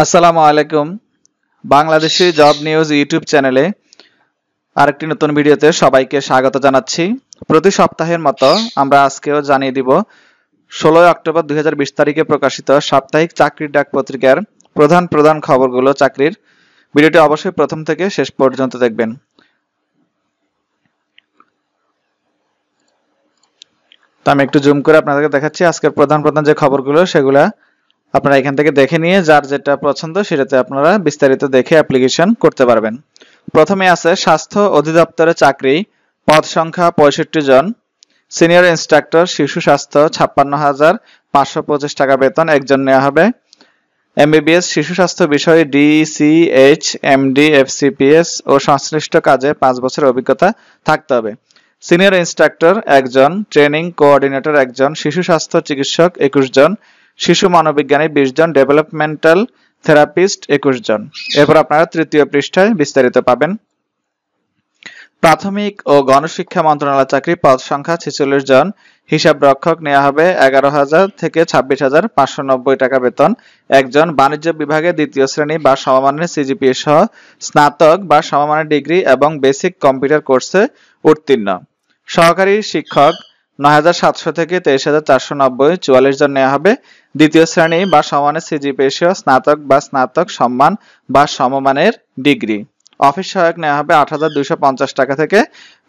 আসসালামু আলাইকুম Bangladeshi job news YouTube চ্যানেলে আরেকটি নতুন ভিডিওতে সবাইকে স্বাগত জানাচ্ছি প্রতি সপ্তাহের মতো আমরা আজকেও জানিয়ে দিব ষোলোই অক্টোবর দুই তারিখে প্রকাশিত সাপ্তাহিক চাকরির ডাক পত্রিকার প্রধান প্রধান খবরগুলো চাকরির ভিডিওটি অবশ্যই প্রথম থেকে শেষ পর্যন্ত দেখবেন তো আমি একটু জুম করে আপনাদেরকে দেখাচ্ছি আজকের প্রধান প্রধান যে খবরগুলো সেগুলা আপনারা এখান থেকে দেখে নিয়ে যার যেটা পছন্দ সেটাতে আপনারা বিস্তারিত দেখে অ্যাপ্লিকেশন করতে পারবেন প্রথমে আছে স্বাস্থ্য অধিদপ্তরে চাকরি পদ সংখ্যা পঁয়ষট্টি জন সিনিয়র ইন্সট্রাক্টর শিশু স্বাস্থ্য ছাপ্পান্ন হাজার পাঁচশো পঁচিশ টাকা বেতন একজন নেওয়া হবে এমবিবিএস শিশু স্বাস্থ্য বিষয়ে ডিসিএইচ এমডি এফসিপিএস ও সংশ্লিষ্ট কাজে পাঁচ বছরের অভিজ্ঞতা থাকতে হবে সিনিয়র ইন্সট্রাক্টর একজন ট্রেনিং কোঅর্ডিনেটর একজন শিশু স্বাস্থ্য চিকিৎসক একুশ জন শিশু মনোবিজ্ঞানী বিশ জন ডেভেলপমেন্টাল থেরাপিস্ট একুশ জন এরপর আপনারা তৃতীয় পৃষ্ঠায় বিস্তারিত পাবেন প্রাথমিক ও গণশিক্ষা মন্ত্রণালয় চাকরি পদ সংখ্যা ছেচল্লিশ জন হিসাব রক্ষক নেওয়া হবে এগারো হাজার থেকে ছাব্বিশ হাজার পাঁচশো নব্বই টাকা বেতন একজন বাণিজ্য বিভাগে দ্বিতীয় শ্রেণী বা সমমানের সিজিপিএ সহ স্নাতক বা সমমানের ডিগ্রি এবং বেসিক কম্পিউটার কোর্সে উত্তীর্ণ সহকারী শিক্ষক নয় থেকে তেইশ হাজার চারশো নব্বই চুয়াল্লিশ জন নেওয়া হবে দ্বিতীয় শ্রেণী বা সমানের সিজিপেশীয় স্নাতক বা স্নাতক সম্মান বা সমমানের ডিগ্রি অফিস সহায়ক নেওয়া হবে আট হাজার দুইশো পঞ্চাশ টাকা থেকে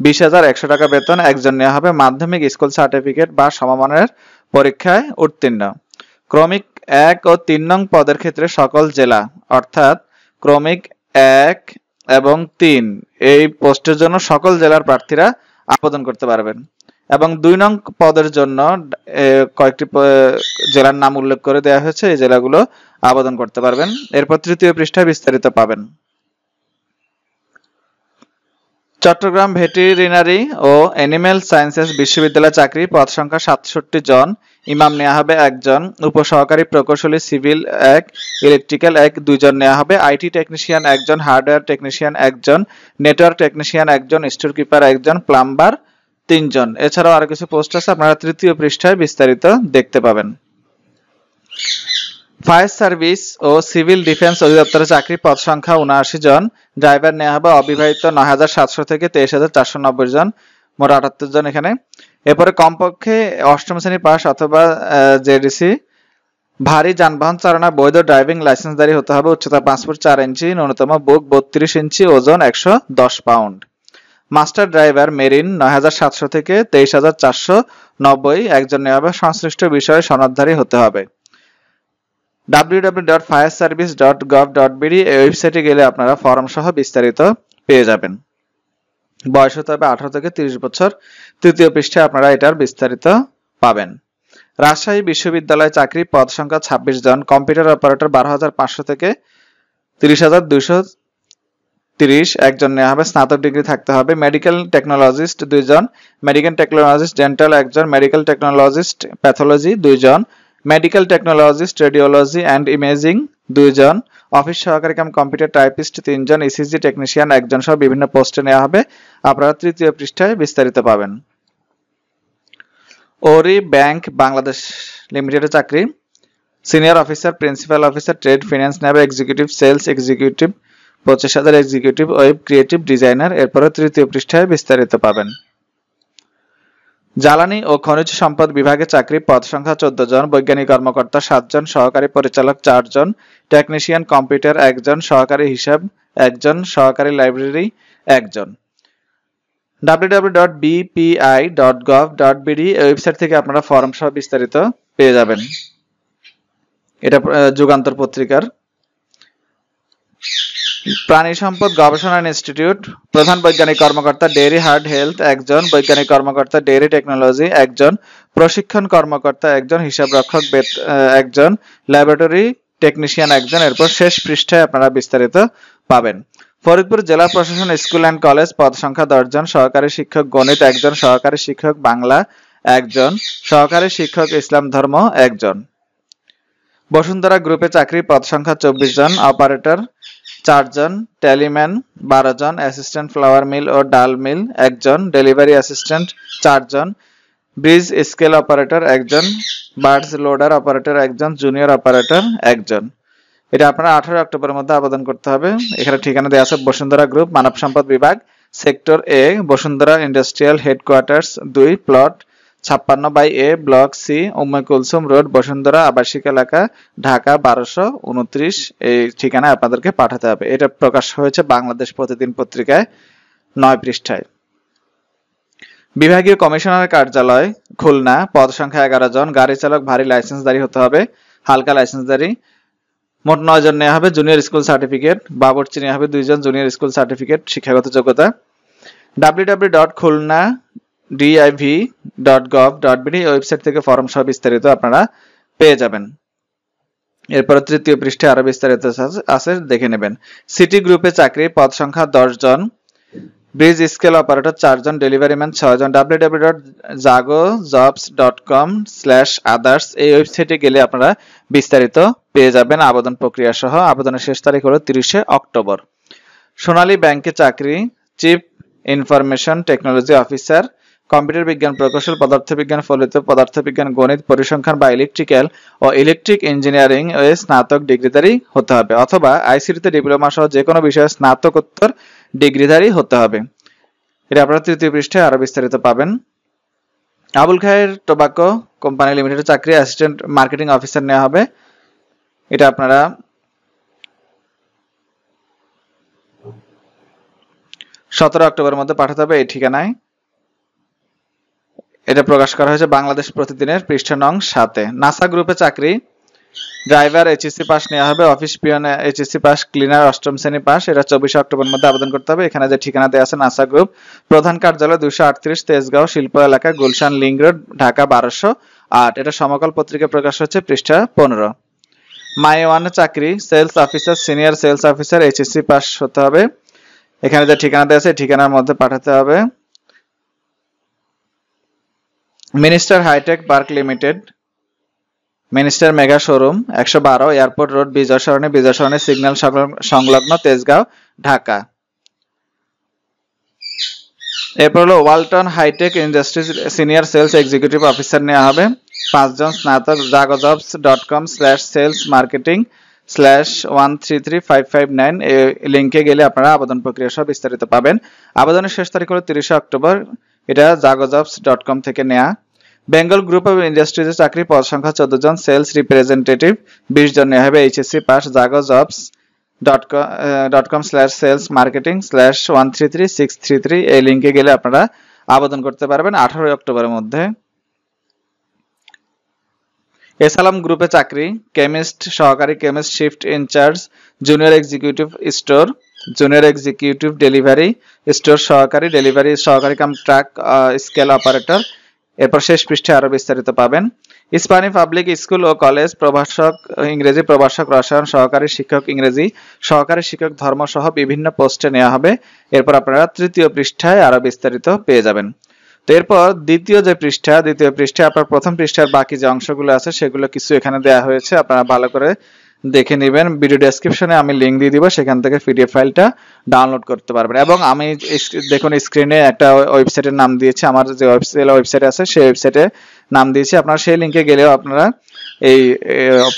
বিশ হাজার একশো টাকা বেতন একজন নেওয়া হবে মাধ্যমিক স্কুল সার্টিফিকেট বা সমমানের পরীক্ষায় উত্তীর্ণ ক্রমিক এক ও তিন নং পদের ক্ষেত্রে সকল জেলা অর্থাৎ ক্রমিক এক এবং তিন এই পোস্টের জন্য সকল জেলার প্রার্থীরা আবেদন করতে পারবেন এবং দুই নং পদের জন্য কয়েকটি জেলার নাম উল্লেখ করে দেওয়া হয়েছে এই জেলাগুলো আবেদন করতে পারবেন এরপর তৃতীয় পৃষ্ঠায় বিস্তারিত পাবেন চট্টগ্রাম ভেটেরিনারি ও অ্যানিমেল সায়েন্সেস বিশ্ববিদ্যালয় চাকরি পদ সংখ্যা সাতষট্টি জন ইমাম নেওয়া হবে একজন উপসহকারী প্রকৌশলী সিভিল এক ইলেকট্রিক্যাল এক দুইজন নেওয়া হবে আইটি টেকনিশিয়ান একজন হার্ডওয়্যার টেকনিশিয়ান একজন নেটওয়ার্ক টেকনিশিয়ান একজন স্টোর কিপার একজন প্লাম্বার তিনজন এছাড়াও আরো কিছু পোস্ট আছে আপনারা তৃতীয় পৃষ্ঠায় বিস্তারিত দেখতে পাবেন ফায়ার সার্ভিস ও সিভিল ডিফেন্স অধিদপ্তরের চাকরি পদ সংখ্যা উনআশি জন ড্রাইভার নেওয়া হবে অবিবাহিত নয় হাজার সাতশো থেকে তেইশ হাজার চারশো নব্বই জন মোট আটাত্তর জন এখানে এরপরে কমপক্ষে অষ্টম শ্রেণী পাস অথবা জেডিসি ভারী যানবাহন চালনা বৈধ ড্রাইভিং লাইসেন্সধারী হতে হবে উচ্চতা পাসপোর্ট চার ইঞ্চি ন্যূনতম বুক বত্রিশ ইঞ্চি ওজন একশো দশ পাউন্ড মাস্টার ড্রাইভার মেরিন নয় হাজার সাতশো থেকে তেইশ হাজার চারশো নব্বই একজন নিয়োগ সংশ্লিষ্ট বিষয়ে সনদধারী হতে হবে W W W dot fire service dot gov dot BD এই ওয়েবসাইটে গেলে আপনারা ফর্ম সহ বিস্তারিত পেয়ে যাবেন বয়স হতে হবে আঠারো থেকে তিরিশ বছর তৃতীয় পৃষ্ঠে আপনারা এটার বিস্তারিত পাবেন রাজশাহী বিশ্ববিদ্যালয় চাকরি পদ সংখ্যা ছাব্বিশ জন কম্পিউটার অপারেটর বারো হাজার পাঁচশো থেকে তিরিশ হাজার দুইশো তিরিশ একজন নেওয়া হবে স্নাতক ডিগ্রি থাকতে হবে মেডিকেল টেকনোলজিস্ট দুইজন মেডিকেল টেকনোলজিস্ট ডেন্টাল একজন মেডিকেল টেকনোলজিস্ট প্যাথোলজি দুইজন medical technologist radiology and imaging দুইজন অফিস সহকারী কাম কম্পিউটার টাইপিস্ট তিনজন ইসিজি e টেকনিশিয়ান একজন সহ বিভিন্ন পোস্টে নেওয়া হবে আপনারা তৃতীয় পৃষ্ঠায় বিস্তারিত পাবেন ওরি ব্যাংক বাংলাদেশ লিমিটেডের চাকরি senior officer principal officer trade finance নেবে এক্সিকিউটিভ সেলস এক্সিকিউটিভ পঁচিশ হাজার এক্সিকিউটিভ ওয়েব ক্রিয়েটিভ ডিজাইনার এরপরে তৃতীয় পৃষ্ঠায় বিস্তারিত পাবেন জ্বালানি ও খনিজ সম্পদ বিভাগে চাকরি পদ সংখ্যা চোদ্দ জন বৈজ্ঞানিক কর্মকর্তা সাতজন সহকারী পরিচালক চারজন টেকনিশিয়ান কম্পিউটার একজন সহকারী হিসাব একজন সহকারী লাইব্রেরি একজন www.bpi.gov.bd এই ওয়েবসাইট থেকে আপনারা ফর্ম সহ বিস্তারিত পেয়ে যাবেন এটা যুগান্তর পত্রিকার প্রাণী সম্পদ গবেষণা ইনস্টিটিউট প্রধান বৈজ্ঞানিক কর্মকর্তা ডেরি হার্ড হেলথ একজন বৈজ্ঞানিক কর্মকর্তা ডেরি টেকনোলজি একজন প্রশিক্ষণ কর্মকর্তা একজন হিসাবরক্ষক একজন ল্যাবরেটরি টেকনিশিয়ান একজন এরপর শেষ পৃষ্ঠায় আপনারা বিস্তারিত পাবেন ফরিদপুর জেলা প্রশাসন স্কুল অ্যান্ড কলেজ পদ সংখ্যা দশজন সহকারী শিক্ষক গণিত একজন সহকারী শিক্ষক বাংলা একজন সহকারী শিক্ষক ইসলাম ধর্ম একজন বসুন্ধরা গ্রুপে চাকরি পদ সংখ্যা চব্বিশ জন অপারেটর চারজন ট্যালিম্যান বারো জন অ্যাসিস্ট্যান্ট ফ্লাওয়ার মিল ও ডাল মিল একজন ডেলিভারি অ্যাসিস্ট্যান্ট চারজন ব্রিজ স্কেল অপারেটর একজন বার্ডস লোডার অপারেটর একজন জুনিয়র অপারেটর একজন এটা আপনারা আঠারো অক্টোবরের মধ্যে আবেদন করতে হবে এখানে ঠিকানা দেওয়া আছে বসুন্ধরা গ্রুপ মানব সম্পদ বিভাগ sector A Bashundhara industrial headquarters দুই প্লট ছাপ্পান্ন by A block C Umme Kulsum road Bashundhara আবাসিক এলাকা ঢাকা বারোশো উনত্রিশ এই ঠিকানা আপনাদেরকে পাঠাতে হবে এটা প্রকাশ হয়েছে বাংলাদেশ প্রতিদিন পত্রিকায় নয় পৃষ্ঠায় বিভাগীয় কমিশনারের কার্যালয় খুলনা পদ সংখ্যা এগারো জন গাড়ি চালক ভারী লাইসেন্সদারি হতে হবে হালকা লাইসেন্সদারি মোট নয় জন নেওয়া হবে জুনিয়র স্কুল সার্টিফিকেট বাবরচি নেওয়া হবে দুইজন জুনিয়র স্কুল সার্টিফিকেট শিক্ষাগত যোগ্যতা W W dot Khulna DIV dot website থেকে ফর্ম সহ বিস্তারিত আপনারা পেয়ে যাবেন এরপর তৃতীয় পৃষ্ঠে আরো বিস্তারিত আছে দেখে নেবেন সিটি গ্রুপে চাকরি পদ সংখ্যা দশ জন ব্রিজ স্কেল অপারেটর চারজন ডেলিভারি ম্যান ছয়জন W W dot Jago jobs dot com slash others এই ওয়েবসাইটে গেলে আপনারা বিস্তারিত পেয়ে যাবেন আবেদন প্রক্রিয়া সহ আবেদনের শেষ তারিখ হলো তিরিশে অক্টোবর সোনালী ব্যাংকে চাকরি chief information technology officer computer বিজ্ঞান প্রকৌশল পদার্থবিজ্ঞান ফলিত পদার্থবিজ্ঞান গণিত পরিসংখ্যান বা ইলেকট্রিক্যাল ও ইলেকট্রিক ইঞ্জিনিয়ারিং এ স্নাতক ডিগ্রিধারী হতে হবে অথবা আইসিটিতে ডিপ্লোমা সহ যে কোনো বিষয়ে স্নাতকোত্তর ডিগ্রিধারী হতে হবে এটা আপনারা তৃতীয় পৃষ্ঠে আরো বিস্তারিত পাবেন আবুল খায়ের টোবাকো কোম্পানি লিমিটেডের চাকরি অ্যাসিস্ট্যান্ট মার্কেটিং অফিসার নেওয়া হবে এটা আপনারা সতেরো অক্টোবরের মধ্যে পাঠাতে হবে এই ঠিকানায় এটা প্রকাশ করা হয়েছে বাংলাদেশ প্রতিদিনের পৃষ্ঠা নং সাথে নাসা গ্রুপে চাকরি ড্রাইভার এইচএসসি পাস নেওয়া হবে office peon HSC pass cleaner অষ্টম শ্রেণী পাস এটা চব্বিশে অক্টোবর মধ্যে আবেদন করতে হবে এখানে যে ঠিকানা দেওয়া আছে নাসা গ্রুপ প্রধান কার্যালয় দুশো আটত্রিশ তেজগাঁও শিল্প এলাকা গুলশান লিঙ্ক রোড ঢাকা বারোশো আট এটা সমকল পত্রিকা প্রকাশ হচ্ছে পৃষ্ঠা পনেরো মাই ওয়ান চাকরি sales officer senior sales officer HSC pass হতে হবে এখানে যে ঠিকানা দেওয়া আছে ঠিকানার মধ্যে পাঠাতে হবে minister hi tech park limited minister mega showroom একশো বারো airport road Bijoy Sarani Bijoy Sarani signal সংলগ্ন তেজগাঁও ঢাকা এরপর হলো Walton hi tech industries senior sales executive officer নেওয়া হবে পাঁচজন স্নাতক jagojobs dot com slash sales marketing slash one three three five five nine এই লিঙ্কে গেলে আপনারা আবেদন প্রক্রিয়া সহ বিস্তারিত পাবেন আবেদনের শেষ তারিখ হলো তিরিশে অক্টোবর এটা জাগজবস ডট কম থেকে নেওয়া বেঙ্গল গ্রুপ অফ ইন্ডাস্ট্রিজে চাকরি পদ সংখ্যা চোদ্দ জন সেলস রিপ্রেজেন্টেটিভ বিশ জন নেওয়া হবে HSC pass Jago jobs dot com slash sales marketing slash one three three six three three এই লিঙ্কে গেলে আপনারা আবেদন করতে পারবেন আঠারোই অক্টোবরের মধ্যে এসালাম গ্রুপে চাকরি কেমিস্ট সহকারী chemist shift in charge junior executive store junior executive delivery store সহকারী ডেলিভারি সহকারী কাম ট্রাক স্কেল অপারেটর এরপর শেষ পৃষ্ঠে আরো বিস্তারিত পাবেন ইস্পানি পাবলিক স্কুল ও কলেজ প্রভাষক ইংরেজি প্রভাষক রসায়ন সহকারী শিক্ষক ইংরেজি সহকারী শিক্ষক ধর্ম সহ বিভিন্ন পোস্টে নেওয়া হবে এরপর আপনারা তৃতীয় পৃষ্ঠায় আরো বিস্তারিত পেয়ে যাবেন তো এরপর দ্বিতীয় যে পৃষ্ঠা দ্বিতীয় পৃষ্ঠায় আপনার প্রথম পৃষ্ঠার বাকি যে অংশগুলো আছে সেগুলো কিছু এখানে দেয়া হয়েছে আপনারা ভালো করে দেখে নেবেন ভিডিও ডেসক্রিপশনে আমি লিঙ্ক দিয়ে দিব সেখান থেকে পিডিএফ ফাইলটা ডাউনলোড করতে পারবেন এবং আমি দেখুন স্ক্রিনে একটা ওয়েবসাইটের নাম দিয়েছি আমার যে ওয়েবসাইট আছে সেই ওয়েবসাইটে নাম দিয়েছি আপনারা সেই লিঙ্কে গেলেও আপনারা এই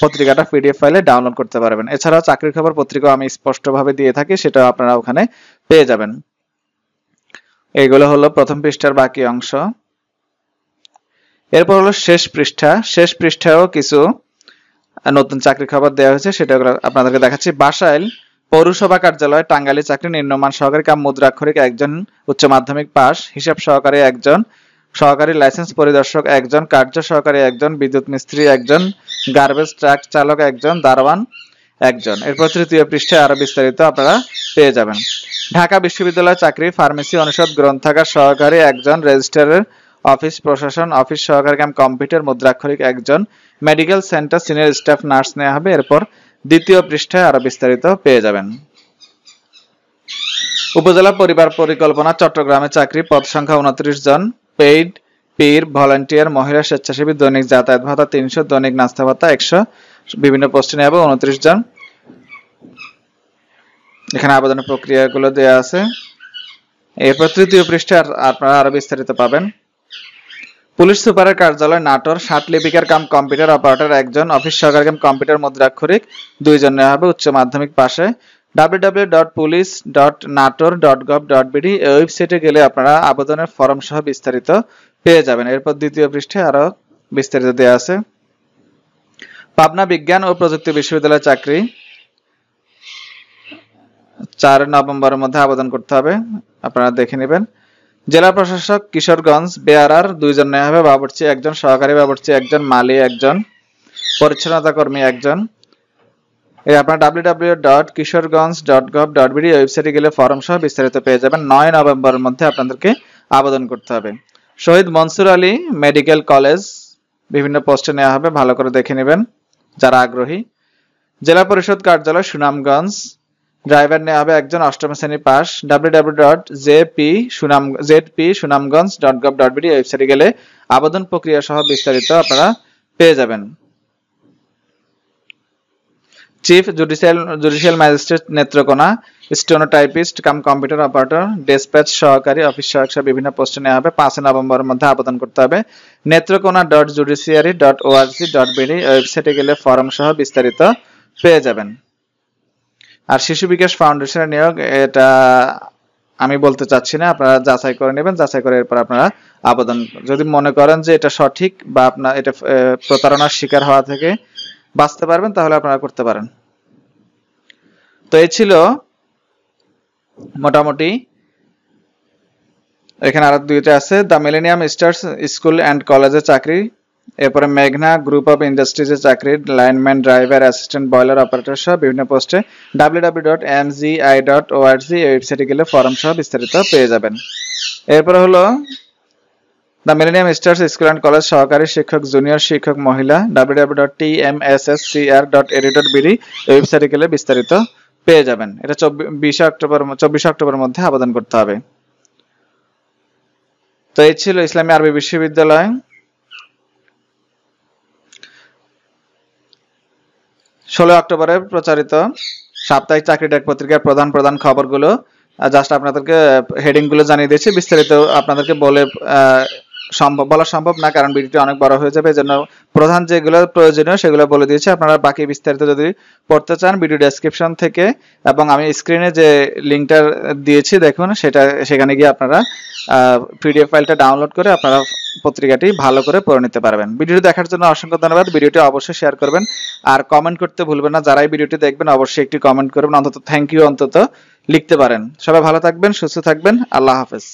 পত্রিকাটা পিডিএফ ফাইলে ডাউনলোড করতে পারবেন এছাড়াও চাকরির খবর পত্রিকা আমি স্পষ্টভাবে দিয়ে থাকি সেটাও আপনারা ওখানে পেয়ে যাবেন এগুলো হলো প্রথম পৃষ্ঠার বাকি অংশ এরপর হলো শেষ পৃষ্ঠা শেষ পৃষ্ঠায়ও কিছু নতুন চাকরির খবর দেওয়া হয়েছে সেটা আপনাদেরকে দেখাচ্ছি বাসাইল পৌরসভা কার্যালয়ে টাঙ্গালি চাকরি নিম্নমান সহকারী কাম মুদ্রাক্ষরিক একজন উচ্চ মাধ্যমিক পাস হিসাব সহকারী একজন সহকারী লাইসেন্স পরিদর্শক একজন কার্য সহকারী একজন বিদ্যুৎ মিস্ত্রি একজন গার্বেজ ট্রাক চালক একজন দারওয়ান একজন এরপর তৃতীয় পৃষ্ঠায় আরো বিস্তারিত আপনারা পেয়ে যাবেন ঢাকা বিশ্ববিদ্যালয় চাকরি ফার্মেসি অনুষদ গ্রন্থাগার সহকারী একজন রেজিস্ট্রারের অফিস প্রশাসন অফিস সহকারী ক্যাম্প কম্পিউটার মুদ্রাক্ষরিক একজন medical centre senior staff nurse নেওয়া হবে এরপর দ্বিতীয় পৃষ্ঠায় আরো বিস্তারিত পেয়ে যাবেন উপজেলা পরিবার পরিকল্পনা চট্টগ্রামে চাকরি পদ সংখ্যা উনত্রিশ জন পেইড পীর ভলান্টিয়ার মহিলা স্বেচ্ছাসেবী দৈনিক যাতায়াত ভাতা তিনশো দৈনিক নাস্তা ভাতা একশো বিভিন্ন পোস্টে হবে উনত্রিশ জন এখানে আবেদনের প্রক্রিয়াগুলো দেওয়া আছে এরপর তৃতীয় আর আপনারা আরো বিস্তারিত পাবেন পুলিশ সুপারের কার্যালয় নাটোর সাত লিপিকার কাম কম্পিউটার অপারেটর একজন অফিস সহকারী কাম কম্পিউটার মুদ্রাক্ষরিক দুইজন নেওয়া হবে উচ্চ মাধ্যমিক পাশে www.police.nator.gov.bd এই ওয়েবসাইটে গেলে আপনারা আবেদনের ফর্ম সহ বিস্তারিত পেয়ে যাবেন এরপর দ্বিতীয় পৃষ্ঠে আরো বিস্তারিত দেওয়া আছে পাবনা বিজ্ঞান ও প্রযুক্তি বিশ্ববিদ্যালয় চাকরি চার নভেম্বরের মধ্যে আবেদন করতে হবে আপনারা দেখে নেবেন জেলা প্রশাসক কিশোরগঞ্জ বেয়ারার দুইজন নেওয়া হবে বাবরচি একজন সহকারী বাবরচি একজন মালি একজন পরিচ্ছন্নতা কর্মী একজন আপনার W W dot Kishoreganj dot gov dot BD ওয়েবসাইটে গেলে ফর্ম সহ বিস্তারিত পেয়ে যাবেন নয় নভেম্বরের মধ্যে আপনাদেরকে আবেদন করতে হবে শহীদ মনসুর আলী মেডিকেল কলেজ বিভিন্ন পোস্টে নেওয়া হবে ভালো করে দেখে নেবেন যারা আগ্রহী জেলা পরিষদ কার্যালয় সুনামগঞ্জ ড্রাইভার নেওয়া হবে একজন অষ্টম শ্রেণী পাস বিডি ওয়েবসাইটে গেলে আবেদন প্রক্রিয়া সহ বিস্তারিত আপনারা পেয়ে যাবেন chief judicial judicial magistrate Netrokona stenotypist cum computer operator despatch সহকারী অফিস সহ বিভিন্ন পোস্টে নেওয়া হবে পাঁচ নভেম্বরের মধ্যে আবেদন করতে হবে Netrokona dot judiciary dot ORC dot BD ওয়েবসাইটে গেলে ফর্ম সহ বিস্তারিত পেয়ে যাবেন আর শিশু বিকাশ ফাউন্ডেশনের নিয়োগ এটা আমি বলতে চাচ্ছি না আপনারা যাচাই করে নেবেন যাচাই করে এরপর আপনারা আবেদন যদি মনে করেন যে এটা সঠিক বা আপনার এটা প্রতারণার শিকার হওয়া থেকে বাঁচতে পারবেন তাহলে আপনারা করতে পারেন তো এই ছিল মোটামুটি এখানে আরো দুইটা আছে the millennium stars school and কলেজে চাকরি এরপরে মেঘনা গ্রুপ অফ ইন্ডাস্ট্রিজের চাকরি lineman driver assistant boiler operator সহ বিভিন্ন পোস্টে W W dot M G I dot O R G এই ওয়েবসাইটে গেলে ফর্ম সহ বিস্তারিত পেয়ে যাবেন এরপরে হলো the millennium stars school and college সহকারী শিক্ষক জুনিয়র শিক্ষক মহিলা W W dot T M S S C R dot ED dot BD ওয়েবসাইটে গেলে বিস্তারিত পেয়ে যাবেন এটা চব্বিশে অক্টোবর চব্বিশে অক্টোবরের মধ্যে আবেদন করতে হবে তো এই ছিল ইসলামী আরবি বিশ্ববিদ্যালয় ষোলো অক্টোবরে প্রচারিত সাপ্তাহিক চাকরি ডাক পত্রিকার প্রধান প্রধান খবরগুলো জাস্ট আপনাদেরকে হেডিংগুলো জানিয়ে দিয়েছি বিস্তারিত আপনাদেরকে বলে সম্ভব বলা সম্ভব না কারণ ভিডিওটি অনেক বড় হয়ে যাবে এজন্য প্রধান যেগুলো প্রয়োজনীয় সেগুলো বলে দিয়েছি আপনারা বাকি বিস্তারিত যদি পড়তে চান ভিডিও ডেসক্রিপশন থেকে এবং আমি স্ক্রিনে যে লিঙ্কটা দিয়েছি দেখুন সেটা সেখানে গিয়ে আপনারা পিডিএফ ফাইলটা ডাউনলোড করে আপনারা পত্রিকাটি ভালো করে পড়ে নিতে পারবেন ভিডিওটি দেখার জন্য অসংখ্য ধন্যবাদ ভিডিওটি অবশ্যই শেয়ার করবেন আর কমেন্ট করতে ভুলবেন না যারাই ভিডিওটি দেখবেন অবশ্যই একটি কমেন্ট করবেন অন্তত থ্যাংক ইউ অন্তত লিখতে পারেন সবাই ভালো থাকবেন সুস্থ থাকবেন আল্লাহ হাফেজ